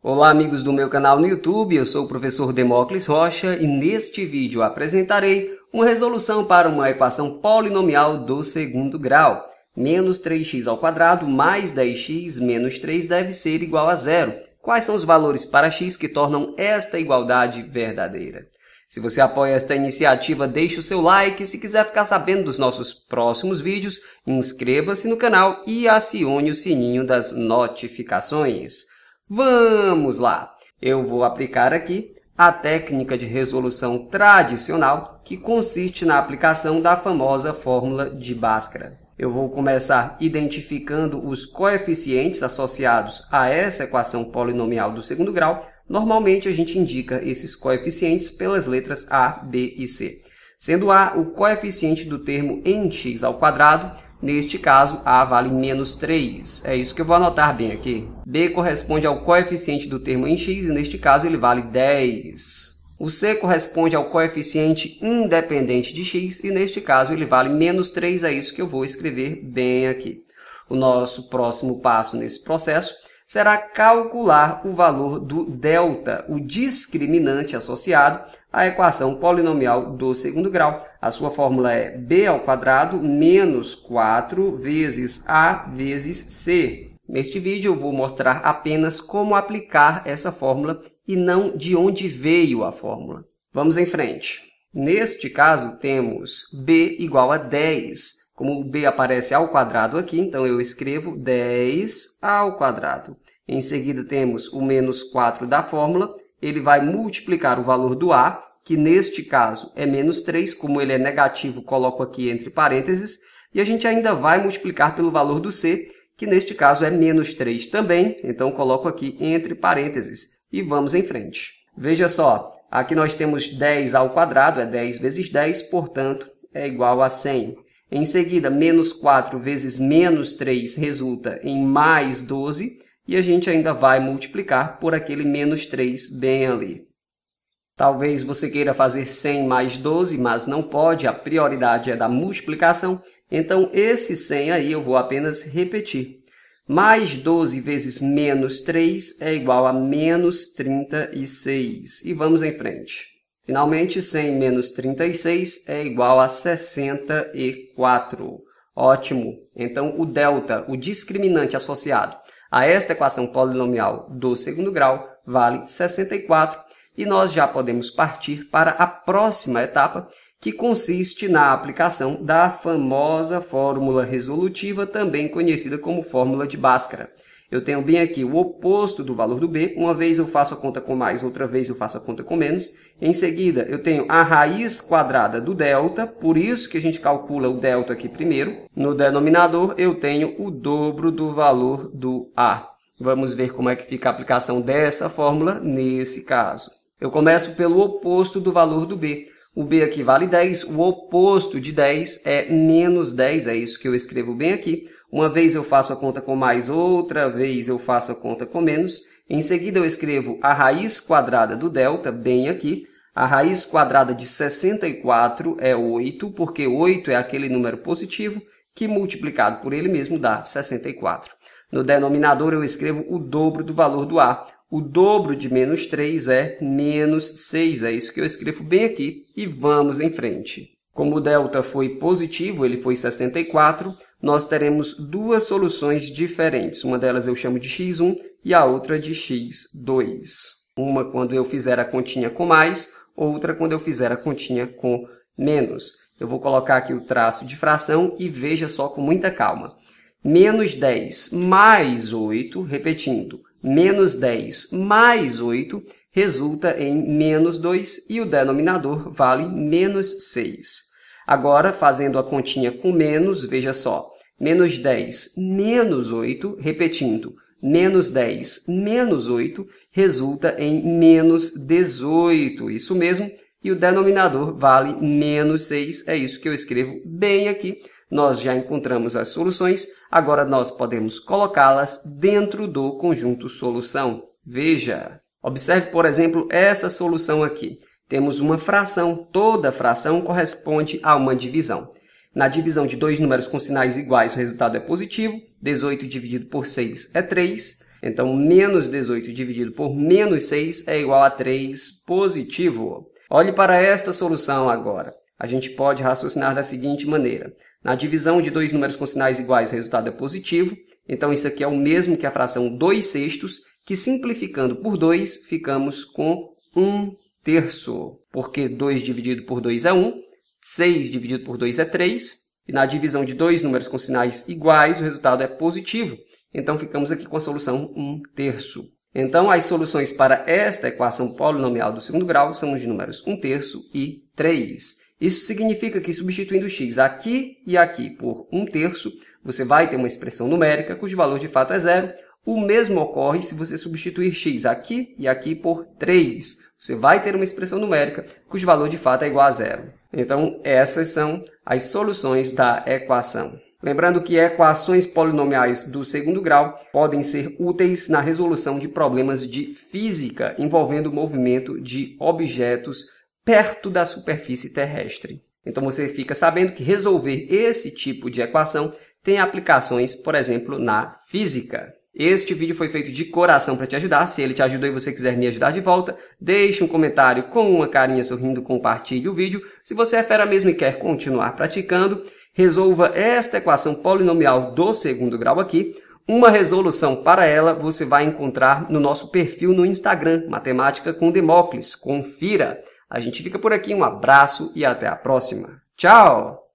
Olá amigos do meu canal no YouTube, eu sou o professor Demócles Rocha e neste vídeo apresentarei uma resolução para uma equação polinomial do segundo grau. Menos 3x ao quadrado mais 10x menos 3 deve ser igual a zero. Quais são os valores para x que tornam esta igualdade verdadeira? Se você apoia esta iniciativa, deixe o seu like. Se quiser ficar sabendo dos nossos próximos vídeos, inscreva-se no canal e acione o sininho das notificações. Vamos lá! Eu vou aplicar aqui a técnica de resolução tradicional, que consiste na aplicação da famosa fórmula de Bhaskara. Eu vou começar identificando os coeficientes associados a essa equação polinomial do segundo grau. Normalmente a gente indica esses coeficientes pelas letras A, B e C sendo A o coeficiente do termo em x ao quadrado, neste caso A vale menos 3. É isso que eu vou anotar bem aqui. B corresponde ao coeficiente do termo em x e neste caso ele vale 10. O C corresponde ao coeficiente independente de x e neste caso ele vale menos 3, é isso que eu vou escrever bem aqui. O nosso próximo passo nesse processo será calcular o valor do delta, o discriminante associado à equação polinomial do segundo grau. A sua fórmula é b ao quadrado menos 4 vezes a vezes c. Neste vídeo eu vou mostrar apenas como aplicar essa fórmula e não de onde veio a fórmula. Vamos em frente. Neste caso, temos b igual a 10, como b aparece ao quadrado aqui, então eu escrevo 10 ao quadrado. Em seguida temos o menos 4 da fórmula, ele vai multiplicar o valor do a, que neste caso é menos 3, como ele é negativo, coloco aqui entre parênteses, e a gente ainda vai multiplicar pelo valor do c, que neste caso é menos 3 também, então coloco aqui entre parênteses e vamos em frente. Veja só, aqui nós temos 10 ao quadrado, é 10 vezes 10, portanto, é igual a 100. Em seguida, menos 4 vezes menos 3 resulta em mais 12, e a gente ainda vai multiplicar por aquele menos 3 bem ali. Talvez você queira fazer 100 mais 12, mas não pode, a prioridade é da multiplicação, então esse 100 aí eu vou apenas repetir. Mais 12 vezes menos 3 é igual a menos 36. E vamos em frente. Finalmente, 100 menos 36 é igual a 64. Ótimo! Então, o delta, o discriminante associado a esta equação polinomial do segundo grau, vale 64. E nós já podemos partir para a próxima etapa, que consiste na aplicação da famosa fórmula resolutiva, também conhecida como fórmula de Bhaskara. Eu tenho bem aqui o oposto do valor do b, uma vez eu faço a conta com mais, outra vez eu faço a conta com menos. Em seguida, eu tenho a raiz quadrada do delta, por isso que a gente calcula o delta aqui primeiro. No denominador, eu tenho o dobro do valor do a. Vamos ver como é que fica a aplicação dessa fórmula nesse caso. Eu começo pelo oposto do valor do b. O b aqui vale 10, o oposto de 10 é menos 10, é isso que eu escrevo bem aqui. Uma vez eu faço a conta com mais, outra vez eu faço a conta com menos. Em seguida eu escrevo a raiz quadrada do delta, bem aqui. A raiz quadrada de 64 é 8, porque 8 é aquele número positivo que multiplicado por ele mesmo dá 64. No denominador eu escrevo o dobro do valor do A. O dobro de menos 3 é menos 6, é isso que eu escrevo bem aqui e vamos em frente. Como o delta foi positivo, ele foi 64, nós teremos duas soluções diferentes. Uma delas eu chamo de x1 e a outra de x2. Uma quando eu fizer a continha com mais, outra quando eu fizer a continha com menos. Eu vou colocar aqui o traço de fração e veja só com muita calma. Menos 10 mais 8, repetindo, menos 10 mais 8 resulta em menos 2 e o denominador vale menos 6. Agora, fazendo a continha com menos, veja só, menos 10 menos 8, repetindo, menos 10 menos 8 resulta em menos 18, isso mesmo, e o denominador vale menos 6, é isso que eu escrevo bem aqui. Nós já encontramos as soluções, agora nós podemos colocá-las dentro do conjunto solução. Veja, observe, por exemplo, essa solução aqui. Temos uma fração, toda fração corresponde a uma divisão. Na divisão de dois números com sinais iguais, o resultado é positivo. 18 dividido por 6 é 3. Então, menos 18 dividido por menos 6 é igual a 3 positivo. Olhe para esta solução agora. A gente pode raciocinar da seguinte maneira. Na divisão de dois números com sinais iguais, o resultado é positivo. Então, isso aqui é o mesmo que a fração 2 sextos, que simplificando por 2, ficamos com 1 terço, porque 2 dividido por 2 é 1, 6 dividido por 2 é 3, e na divisão de dois números com sinais iguais, o resultado é positivo. Então, ficamos aqui com a solução 1 terço. Então, as soluções para esta equação polinomial do segundo grau são os números 1 terço e 3. Isso significa que, substituindo x aqui e aqui por 1 terço, você vai ter uma expressão numérica cujo valor de fato é zero. O mesmo ocorre se você substituir x aqui e aqui por 3. Você vai ter uma expressão numérica cujo valor de fato é igual a zero. Então, essas são as soluções da equação. Lembrando que equações polinomiais do segundo grau podem ser úteis na resolução de problemas de física envolvendo o movimento de objetos perto da superfície terrestre. Então você fica sabendo que resolver esse tipo de equação tem aplicações, por exemplo, na física. Este vídeo foi feito de coração para te ajudar. Se ele te ajudou e você quiser me ajudar de volta, deixe um comentário com uma carinha sorrindo, compartilhe o vídeo. Se você é fera mesmo e quer continuar praticando, resolva esta equação polinomial do segundo grau aqui. Uma resolução para ela você vai encontrar no nosso perfil no Instagram, Matemática com Demócles. Confira! A gente fica por aqui, um abraço e até a próxima. Tchau!